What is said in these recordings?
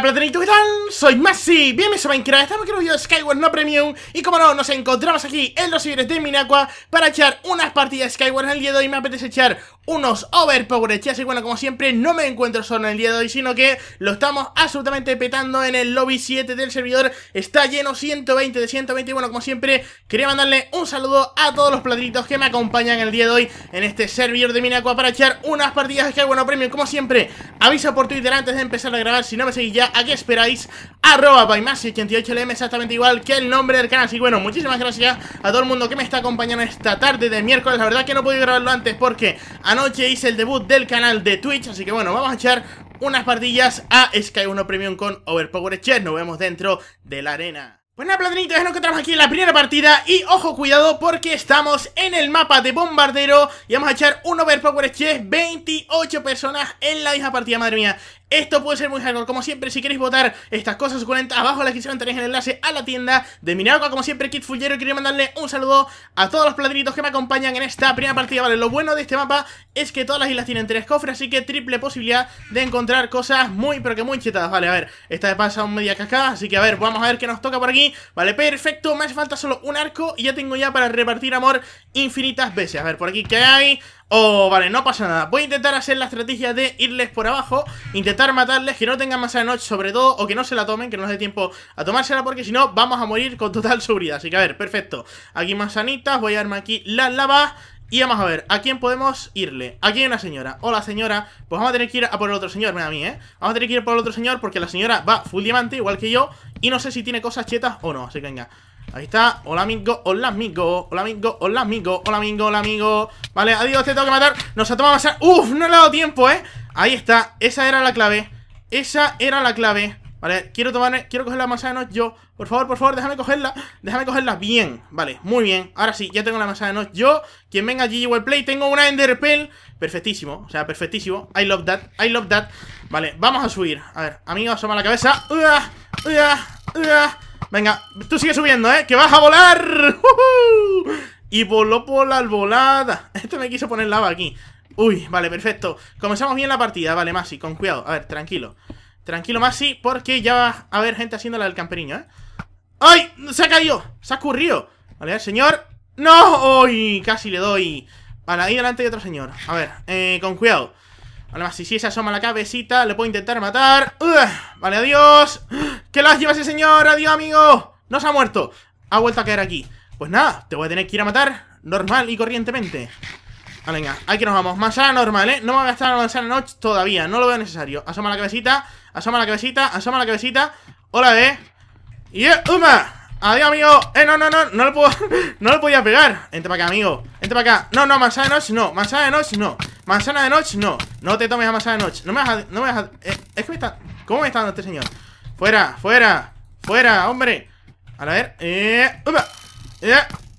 Hola ¿qué tal? Soy Masi, bienvenidos a Minecraft, estamos aquí en un video de Skyward no Premium Y como no, nos encontramos aquí en los servidores de Minacua, para echar unas partidas Skyward El día de hoy me apetece echar unos ya Así bueno, como siempre, no me encuentro solo en el día de hoy, sino que lo estamos absolutamente petando en el lobby 7 del servidor Está lleno 120 de 120 y bueno, como siempre, quería mandarle un saludo a todos los platanitos que me acompañan el día de hoy En este servidor de Minacua, para echar unas partidas Skyward no Premium Como siempre, aviso por Twitter antes de empezar a grabar, si no me seguís ya ¿A qué esperáis? Arroba by 88 lm exactamente igual que el nombre del canal. Así que bueno, muchísimas gracias a todo el mundo que me está acompañando esta tarde de miércoles. La verdad que no pude grabarlo antes porque anoche hice el debut del canal de Twitch. Así que bueno, vamos a echar unas partillas a Sky 1 Premium con Overpower Chess. Nos vemos dentro de la arena. Pues nada, es ya nos encontramos aquí en la primera partida y ojo, cuidado, porque estamos en el mapa de bombardero y vamos a echar un overpower chess, 28 personas en la misma partida, madre mía. Esto puede ser muy hardcore, como siempre, si queréis votar estas cosas suculentas, abajo en la descripción tenéis el enlace a la tienda de agua como siempre, kit Fullero, quería mandarle un saludo a todos los platinitos que me acompañan en esta primera partida, vale, lo bueno de este mapa es que todas las islas tienen tres cofres, así que triple posibilidad de encontrar cosas muy, pero que muy chetadas, vale, a ver, esta de pasa un media cascada, así que a ver, vamos a ver qué nos toca por aquí, vale, perfecto, me hace falta solo un arco y ya tengo ya para repartir amor infinitas veces, a ver, por aquí, ¿qué hay? oh, vale, no pasa nada. Voy a intentar hacer la estrategia de irles por abajo, intentar matarles, que no tengan masa de noche sobre todo, o que no se la tomen, que no les dé tiempo a tomársela, porque si no, vamos a morir con total seguridad. Así que a ver, perfecto. Aquí manzanitas, voy a armar aquí las lavas. Y vamos a ver, ¿a quién podemos irle? Aquí hay una señora, hola señora Pues vamos a tener que ir a por el otro señor, mira a mí, ¿eh? Vamos a tener que ir por el otro señor porque la señora va full diamante, igual que yo Y no sé si tiene cosas chetas o no, así que venga Ahí está, hola amigo, hola amigo, hola amigo, hola amigo, hola amigo, hola amigo Vale, adiós, te tengo que matar, nos ha tomado masa. Uf, no le he dado tiempo, eh Ahí está, esa era la clave Esa era la clave Vale, quiero tomar, quiero coger la masa de noche yo Por favor, por favor, déjame cogerla Déjame cogerla bien, vale, muy bien Ahora sí, ya tengo la masa de noche yo Quien venga allí, igual play, tengo una enderpel Perfectísimo, o sea, perfectísimo I love that, I love that Vale, vamos a subir A ver, amigo, asoma la cabeza Uah, uah, uah Venga, tú sigue subiendo, ¿eh? ¡Que vas a volar! Y voló por la volada. Esto me quiso poner lava aquí Uy, vale, perfecto Comenzamos bien la partida, vale, Masi, con cuidado A ver, tranquilo Tranquilo, Masi, porque ya va a haber gente haciéndola del camperiño, ¿eh? ¡Ay! ¡Se ha caído! ¡Se ha escurrido! Vale, el señor ¡No! ¡Uy! Casi le doy Vale, ahí delante hay otro señor A ver, eh, con cuidado Vale, Masi, si se asoma la cabecita Le puedo intentar matar Vale, adiós ¡Que las lleva ese señor! ¡Adiós, amigo! ¡No se ha muerto! Ha vuelto a caer aquí. Pues nada, te voy a tener que ir a matar normal y corrientemente. Ah, venga, aquí nos vamos. Manzana normal, ¿eh? No me voy a gastar la manzana noche todavía, no lo veo necesario. Asoma la cabecita, asoma la cabecita, asoma la cabecita. Hola, ¿eh? ¡Y yeah, ¡Adiós, amigo! ¡Eh, no, no, no! No lo puedo... no lo podía pegar. Entra para acá, amigo. entra para acá. No, no, manzana de noche no. Manzana de noche no. Manzana de noche no. No te tomes a manzana de noche. No me vas No me vas eh, es que me está... ¿Cómo me está dando este señor? ¡Fuera! ¡Fuera! ¡Fuera, hombre! A ver. Eh, upa, eh,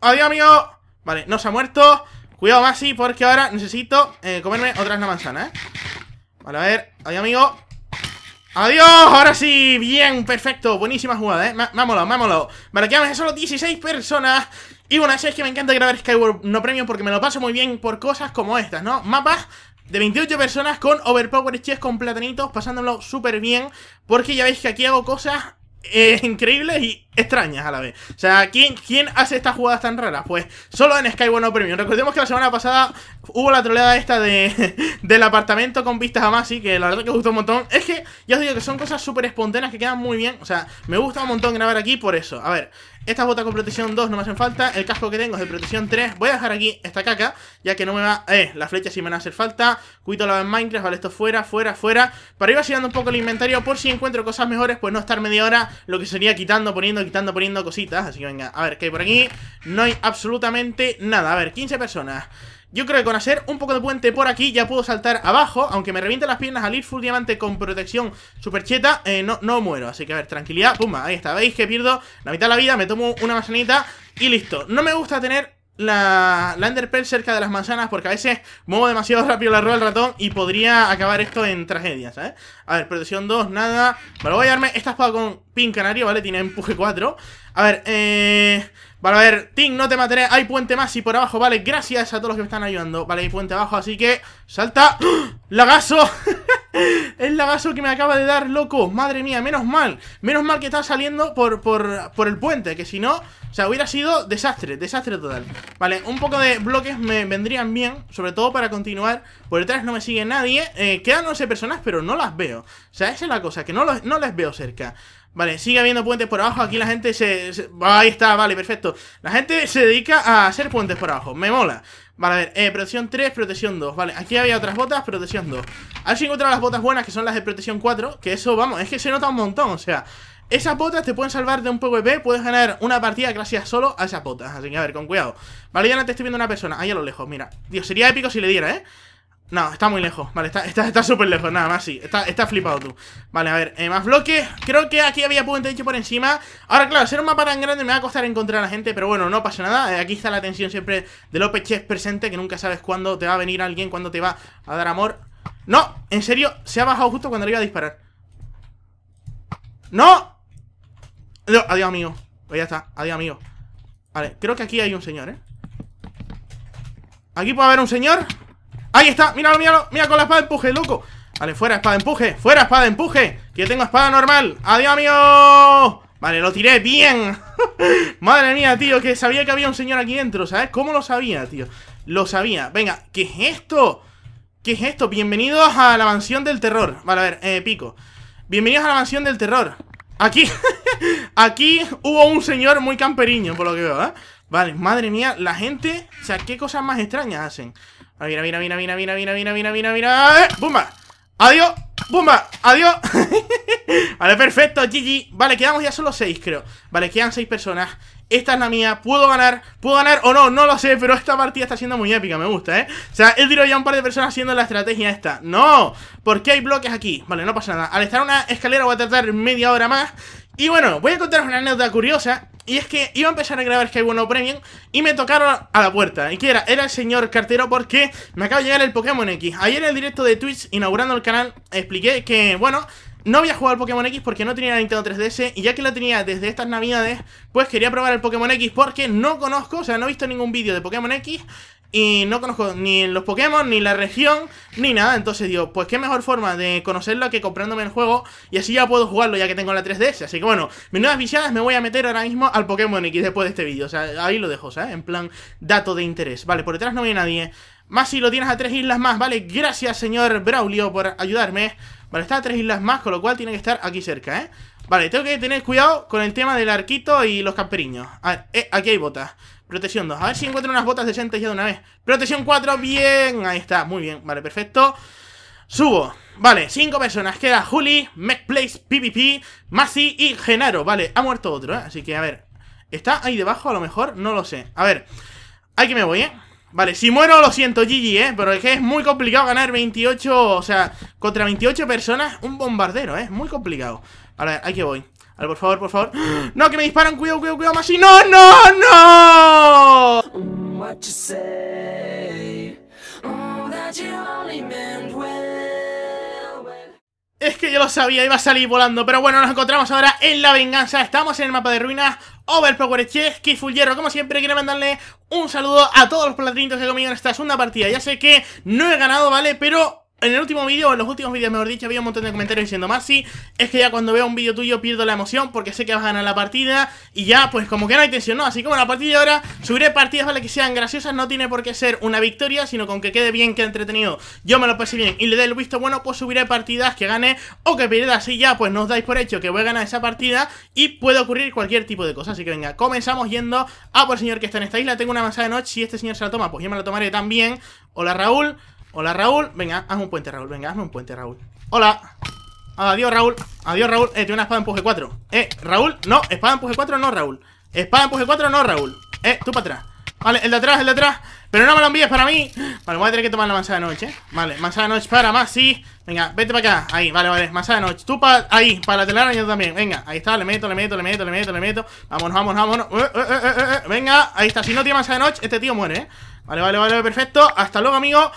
¡Adiós, amigo! Vale, no se ha muerto. Cuidado, Masi, porque ahora necesito eh, comerme otra manzana, ¿eh? Vale, a ver. Adiós, amigo. ¡Adiós! Ahora sí, bien, perfecto Buenísima jugada, ¿eh? Mámolo, mámolo Vale, quedamos solo 16 personas Y bueno, así es que me encanta grabar Skyward No Premium Porque me lo paso muy bien por cosas como estas, ¿no? Mapas de 28 personas con Overpower Chess, con platanitos, pasándolo súper bien. Porque ya veis que aquí hago cosas eh, increíbles y extrañas a la vez. O sea, ¿quién, ¿quién hace estas jugadas tan raras? Pues solo en No Premium. Recordemos que la semana pasada hubo la troleada esta de, del apartamento con vistas a Masi, que la verdad que me gustó un montón. Es que ya os digo que son cosas súper espontáneas que quedan muy bien. O sea, me gusta un montón grabar aquí por eso. A ver, estas botas con protección 2 no me hacen falta. El casco que tengo es de protección 3. Voy a dejar aquí esta caca, ya que no me va... Eh, la flecha sí me van a hacer falta. Cuito la en Minecraft, vale, esto fuera, fuera, fuera. Para ir vaciando un poco el inventario por si encuentro cosas mejores, pues no estar media hora lo que sería quitando, poniendo, quitando, poniendo cositas. Así que venga, a ver, ¿qué hay por aquí? No hay absolutamente nada. A ver, 15 personas. Yo creo que con hacer un poco de puente por aquí ya puedo saltar abajo, aunque me revienten las piernas al ir full diamante con protección super cheta, eh, no, no muero. Así que a ver, tranquilidad, pumba, ahí está. ¿Veis que pierdo la mitad de la vida? Me tomo una manzanita y listo. No me gusta tener la, Enderpearl cerca de las manzanas porque a veces muevo demasiado rápido la rueda del ratón y podría acabar esto en tragedia, ¿sabes? ¿eh? A ver, protección 2, nada. Vale, voy a darme esta espada con pin canario, ¿vale? Tiene empuje 4. A ver, eh... Vale, a ver, Ting, no te mataré, hay puente más y por abajo, vale, gracias a todos los que me están ayudando Vale, hay puente abajo, así que, salta ¡Ah! ¡Lagazo! el lagazo que me acaba de dar, loco, madre mía, menos mal Menos mal que está saliendo por, por, el puente, que si no, o sea, hubiera sido desastre, desastre total Vale, un poco de bloques me vendrían bien, sobre todo para continuar Por detrás no me sigue nadie, eh, quedan 11 personas pero no las veo O sea, esa es la cosa, que no, no las veo cerca Vale, sigue habiendo puentes por abajo. Aquí la gente se, Ahí está, vale, perfecto. La gente se dedica a hacer puentes por abajo. Me mola. Vale, a ver. Eh, protección 3, protección 2. Vale, aquí había otras botas, protección 2. A ver si las botas buenas, que son las de protección 4. Que eso, vamos, es que se nota un montón. O sea, esas botas te pueden salvar de un PvP. Puedes ganar una partida gracias solo a esas botas. Así que, a ver, con cuidado. Vale, ya no te estoy viendo una persona. Ahí a lo lejos, mira. Dios, sería épico si le diera, ¿eh? No, está muy lejos, vale, está súper lejos, nada más sí, está, está, flipado tú Vale, a ver, eh, más bloques, creo que aquí había puente hecho por encima Ahora claro, ser un mapa tan grande me va a costar encontrar a la gente, pero bueno, no pasa nada eh, Aquí está la tensión siempre De López Chess presente, que nunca sabes cuándo te va a venir alguien, cuándo te va a dar amor No, en serio, se ha bajado justo cuando le iba a disparar ¡No! no adiós amigo, pues ya está, adiós amigo Vale, creo que aquí hay un señor, ¿eh? Aquí puede haber un señor ¡Ahí está! ¡Míralo, míralo! ¡Mira con la espada empuje, loco! Vale, fuera espada empuje, fuera espada empuje Que tengo espada normal, ¡adiós, amigo! Vale, lo tiré, ¡bien! Madre mía, tío, que sabía que había un señor aquí dentro, ¿sabes? ¿Cómo lo sabía, tío? Lo sabía, venga, ¿qué es esto? ¿Qué es esto? Bienvenidos a la mansión del terror Vale, a ver, eh, pico Bienvenidos a la mansión del terror Aquí, aquí hubo un señor muy camperiño, por lo que veo, ¿eh? Vale, madre mía, la gente... O sea, qué cosas más extrañas hacen. Mira, mira, mira, mira, mira, mira, mira, mira, mira, mira... ¡Bumba! ¡Adiós! ¡Bumba! ¡Adiós! vale, perfecto, GG. Vale, quedamos ya solo seis, creo. Vale, quedan seis personas. Esta es la mía, puedo ganar, puedo ganar o no, no lo sé, pero esta partida está siendo muy épica, me gusta, ¿eh? O sea, he tirado ya un par de personas haciendo la estrategia esta. ¡No! ¿Por qué hay bloques aquí? Vale, no pasa nada. Al estar una escalera voy a tratar media hora más. Y bueno, voy a contaros una anécdota curiosa y es que iba a empezar a grabar Sky Bueno Premium y me tocaron a la puerta. ¿Y que era? Era el señor cartero porque me acaba de llegar el Pokémon X. Ayer en el directo de Twitch, inaugurando el canal, expliqué que, bueno, no había jugado al Pokémon X porque no tenía la Nintendo 3DS y ya que la tenía desde estas navidades, pues quería probar el Pokémon X porque no conozco, o sea, no he visto ningún vídeo de Pokémon X y no conozco ni los Pokémon, ni la región, ni nada. Entonces digo, pues qué mejor forma de conocerlo que comprándome el juego y así ya puedo jugarlo ya que tengo la 3DS. Así que bueno, mis nuevas viciadas me voy a meter ahora mismo al Pokémon X después de este vídeo. O sea, ahí lo dejo, ¿sabes? En plan, dato de interés. Vale, por detrás no viene nadie. Más si lo tienes a tres islas más, ¿vale? Gracias, señor Braulio, por ayudarme. Vale, está a tres islas más, con lo cual tiene que estar aquí cerca, ¿eh? Vale, tengo que tener cuidado con el tema del arquito y los camperiños. Eh, aquí hay botas. Protección 2. A ver si encuentro unas botas decentes ya de una vez. Protección 4, bien. Ahí está, muy bien. Vale, perfecto. Subo. Vale, 5 personas. Queda Juli, MacPlace, PvP, Masi y Genaro. Vale, ha muerto otro, ¿eh? Así que, a ver. ¿Está ahí debajo a lo mejor? No lo sé. A ver. hay que me voy, ¿eh? Vale, si muero lo siento, GG, ¿eh? Pero es que es muy complicado ganar 28, o sea, contra 28 personas, un bombardero, ¿eh? Muy complicado. A ver, que voy por favor, por favor ¡No, que me disparan! ¡Cuidado, cuidado, cuidado! cuidado y ¡No, no, no! Oh, es que yo lo sabía, iba a salir volando Pero bueno, nos encontramos ahora en la venganza Estamos en el mapa de ruinas Overpower Chess, Kiful Hierro, como siempre quiero mandarle un saludo a todos los platinitos que comido en esta segunda partida Ya sé que no he ganado, ¿vale? Pero en el último vídeo, o en los últimos vídeos mejor dicho, había un montón de comentarios diciendo más es que ya cuando veo un vídeo tuyo pierdo la emoción porque sé que vas a ganar la partida y ya pues como que no hay tensión, ¿no? Así como la partida ahora subiré partidas para ¿vale? que sean graciosas, no tiene por qué ser una victoria, sino con que quede bien, que entretenido, yo me lo pasé bien y le dé el visto bueno, pues subiré partidas que gane o que pierda, así ya pues nos dais por hecho que voy a ganar esa partida y puede ocurrir cualquier tipo de cosa, así que venga, comenzamos yendo a por el señor que está en esta isla, tengo una manzana de noche, si este señor se la toma, pues yo me la tomaré también, hola Raúl Hola, Raúl. Venga, hazme un puente, Raúl. Venga, hazme un puente, Raúl. Hola. Adiós, Raúl. Adiós, Raúl. Eh, tiene una espada empuje 4. Eh, Raúl, no. Espada empuje 4, no, Raúl. Espada empuje 4, no, Raúl. Eh, tú para atrás. Vale, el de atrás, el de atrás. Pero no me lo envíes para mí. Vale, voy a tener que tomar la manzana de noche. Vale, manzana de noche para más, sí. Venga, vete para acá. Ahí, vale, vale. Manzana de noche. Tú para ahí, para la telaraña también. Venga, ahí está. Le meto, le meto, le meto, le meto, le meto. Vámonos, vámonos, vámonos. Eh, eh, eh, venga, ahí está. Si no tiene manzana de noche, este tío muere, ¿eh? Vale, vale, vale, perfecto. Hasta luego, amigo.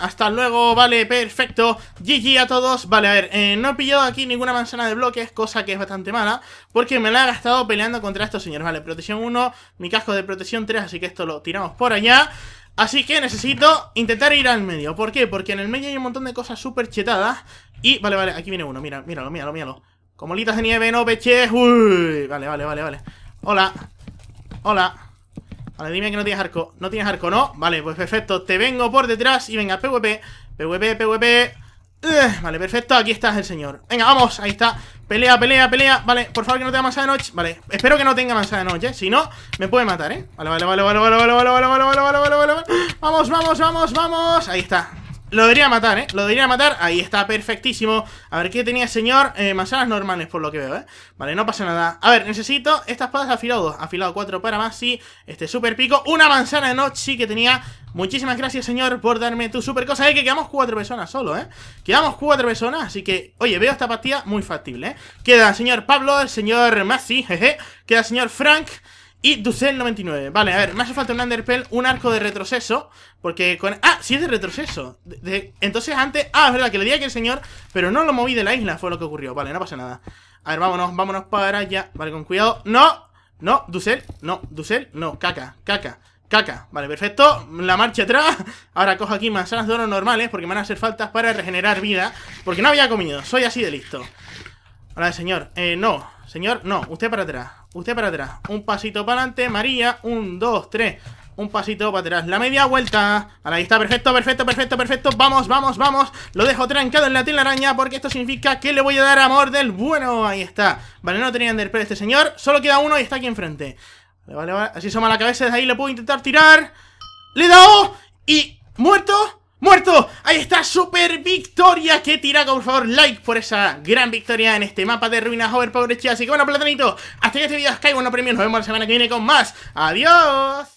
Hasta luego, vale, perfecto GG a todos, vale, a ver, eh, no he pillado aquí ninguna manzana de bloques Cosa que es bastante mala, porque me la he gastado Peleando contra estos señores, vale, protección 1 Mi casco de protección 3, así que esto lo tiramos por allá Así que necesito intentar ir al medio, ¿por qué? Porque en el medio hay un montón de cosas súper chetadas Y, vale, vale, aquí viene uno, mira, míralo, míralo, míralo Como litas de nieve, no peches Uy, vale, vale, vale, vale Hola, hola Vale, dime que no tienes arco. No tienes arco, ¿no? Vale, pues perfecto. Te vengo por detrás y venga, PvP. PvP, PvP. vale, perfecto. Aquí estás el señor. Venga, vamos. Ahí está. Pelea, pelea, pelea. Vale, por favor que no tenga masa de noche. Vale, espero que no tenga masa de noche. Si no, me puede matar, ¿eh? Vale, vale, vale, vale, vale, vale, vale, vale, vale, vale, vale, vale, vale. Vamos, vamos, vamos, vamos. Ahí está. Lo debería matar, ¿eh? Lo debería matar. Ahí está, perfectísimo. A ver, ¿qué tenía señor? Eh, manzanas normales, por lo que veo, ¿eh? Vale, no pasa nada. A ver, necesito estas espadas afilado Afilado 4 para más, sí. Este super pico. Una manzana de noche que tenía. Muchísimas gracias, señor, por darme tu super cosa. Eh, que quedamos cuatro personas solo, ¿eh? Quedamos cuatro personas, así que... Oye, veo esta partida muy factible, ¿eh? Queda el señor Pablo, el señor Masi, jeje. Queda el señor Frank... Y Ducel 99. Vale, a ver, me hace falta un Underpell, un arco de retroceso. Porque con... Ah, sí es de retroceso. Entonces antes... Ah, es verdad, que le di a el señor, pero no lo moví de la isla, fue lo que ocurrió. Vale, no pasa nada. A ver, vámonos, vámonos para allá. Vale, con cuidado. No, no, Ducel, no, Ducel, no, caca, caca. Caca, vale, perfecto, la marcha atrás Ahora cojo aquí manzanas de oro normales Porque me van a hacer faltas para regenerar vida Porque no había comido, soy así de listo Ahora, señor, eh, no Señor, no, usted para atrás. Usted para atrás. Un pasito para adelante, María. Un, dos, tres. Un pasito para atrás. La media vuelta. Ahí está, perfecto, perfecto, perfecto, perfecto. Vamos, vamos, vamos. Lo dejo trancado en la telaraña porque esto significa que le voy a dar amor del bueno. Ahí está. Vale, no tenía perro este señor. Solo queda uno y está aquí enfrente. Vale, vale, vale. Así soma la cabeza. Desde ahí le puedo intentar tirar. Le he dado. Y muerto. ¡Muerto! Ahí está, super victoria Que tira por favor, like por esa gran victoria En este mapa de ruinas overpower Así que bueno, platanito, hasta aquí este video Sky, bueno, premios! nos vemos la semana que viene con más ¡Adiós!